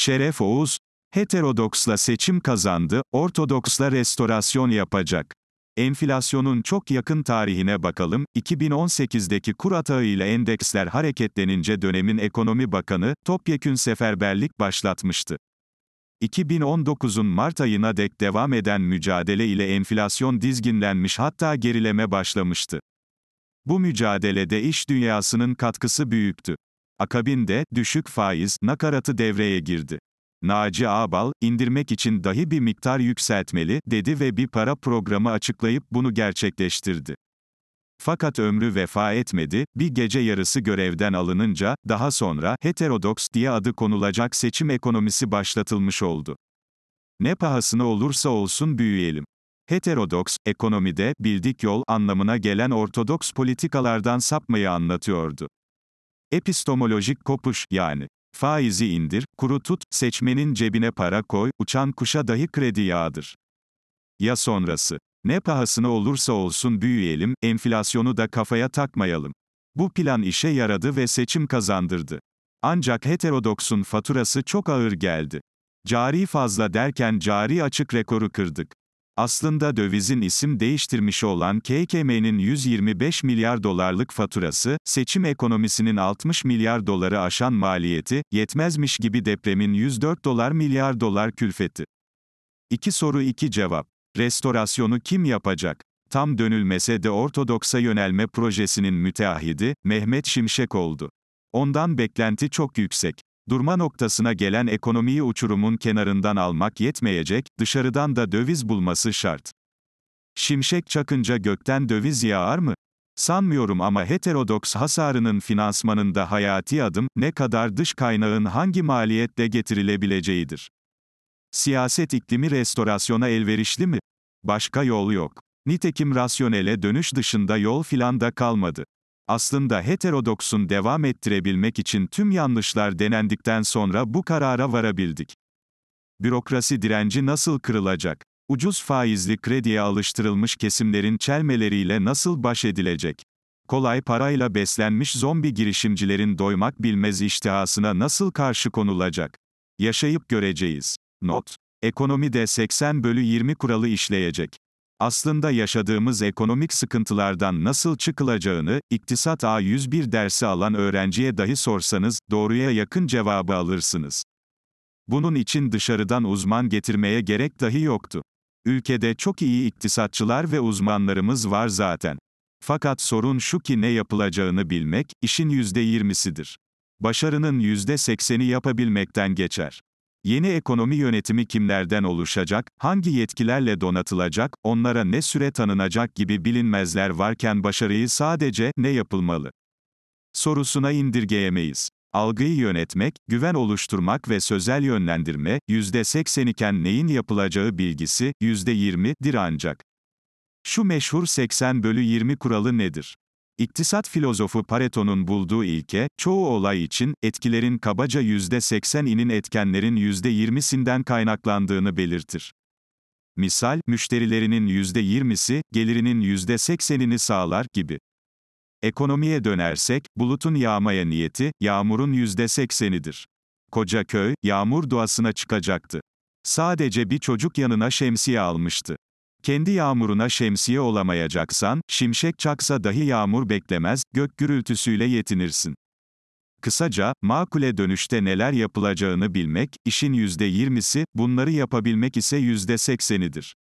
Şeref Oğuz, heterodoksla seçim kazandı, ortodoksla restorasyon yapacak. Enflasyonun çok yakın tarihine bakalım, 2018'deki kur atağı ile endeksler hareketlenince dönemin ekonomi bakanı, topyekün seferberlik başlatmıştı. 2019'un Mart ayına dek devam eden mücadele ile enflasyon dizginlenmiş hatta gerileme başlamıştı. Bu mücadelede iş dünyasının katkısı büyüktü. Akabinde, düşük faiz, nakaratı devreye girdi. Naci Ağbal, indirmek için dahi bir miktar yükseltmeli, dedi ve bir para programı açıklayıp bunu gerçekleştirdi. Fakat ömrü vefa etmedi, bir gece yarısı görevden alınınca, daha sonra, heterodoks diye adı konulacak seçim ekonomisi başlatılmış oldu. Ne pahasına olursa olsun büyüyelim. Heterodoks, ekonomide, bildik yol anlamına gelen ortodoks politikalardan sapmayı anlatıyordu. Epistemolojik kopuş, yani faizi indir, kuru tut, seçmenin cebine para koy, uçan kuşa dahi kredi yağdır. Ya sonrası? Ne pahasına olursa olsun büyüyelim, enflasyonu da kafaya takmayalım. Bu plan işe yaradı ve seçim kazandırdı. Ancak heterodoksun faturası çok ağır geldi. Cari fazla derken cari açık rekoru kırdık. Aslında dövizin isim değiştirmiş olan KKM'nin 125 milyar dolarlık faturası, seçim ekonomisinin 60 milyar doları aşan maliyeti, yetmezmiş gibi depremin 104 dolar milyar dolar külfeti. İki soru iki cevap. Restorasyonu kim yapacak? Tam dönülmese de Ortodoks'a yönelme projesinin müteahhidi, Mehmet Şimşek oldu. Ondan beklenti çok yüksek. Durma noktasına gelen ekonomiyi uçurumun kenarından almak yetmeyecek, dışarıdan da döviz bulması şart. Şimşek çakınca gökten döviz yağar mı? Sanmıyorum ama heterodoks hasarının finansmanında hayati adım, ne kadar dış kaynağın hangi maliyetle getirilebileceğidir. Siyaset iklimi restorasyona elverişli mi? Başka yol yok. Nitekim rasyonele dönüş dışında yol filan da kalmadı. Aslında heterodoksun devam ettirebilmek için tüm yanlışlar denendikten sonra bu karara varabildik. Bürokrasi direnci nasıl kırılacak? Ucuz faizli krediye alıştırılmış kesimlerin çelmeleriyle nasıl baş edilecek? Kolay parayla beslenmiş zombi girişimcilerin doymak bilmez iştihasına nasıl karşı konulacak? Yaşayıp göreceğiz. Not. Ekonomide 80 bölü 20 kuralı işleyecek aslında yaşadığımız ekonomik sıkıntılardan nasıl çıkılacağını, İktisat A101 dersi alan öğrenciye dahi sorsanız, doğruya yakın cevabı alırsınız. Bunun için dışarıdan uzman getirmeye gerek dahi yoktu. Ülkede çok iyi iktisatçılar ve uzmanlarımız var zaten. Fakat sorun şu ki ne yapılacağını bilmek, işin %20'sidir. Başarının %80'i yapabilmekten geçer. Yeni ekonomi yönetimi kimlerden oluşacak, hangi yetkilerle donatılacak, onlara ne süre tanınacak gibi bilinmezler varken başarıyı sadece ne yapılmalı sorusuna indirgeyemeyiz. Algıyı yönetmek, güven oluşturmak ve sözel yönlendirme, %80 iken neyin yapılacağı bilgisi, %20'dir ancak. Şu meşhur 80 bölü 20 kuralı nedir? İktisat filozofu Pareto'nun bulduğu ilke, çoğu olay için, etkilerin kabaca %80'inin etkenlerin %20'sinden kaynaklandığını belirtir. Misal, müşterilerinin %20'si, gelirinin %80'ini sağlar, gibi. Ekonomiye dönersek, bulutun yağmaya niyeti, yağmurun %80'idir. Koca köy, yağmur duasına çıkacaktı. Sadece bir çocuk yanına şemsiye almıştı. Kendi yağmuruna şemsiye olamayacaksan, şimşek çaksa dahi yağmur beklemez, gök gürültüsüyle yetinirsin. Kısaca, makule dönüşte neler yapılacağını bilmek, işin %20'si, bunları yapabilmek ise %80'idir.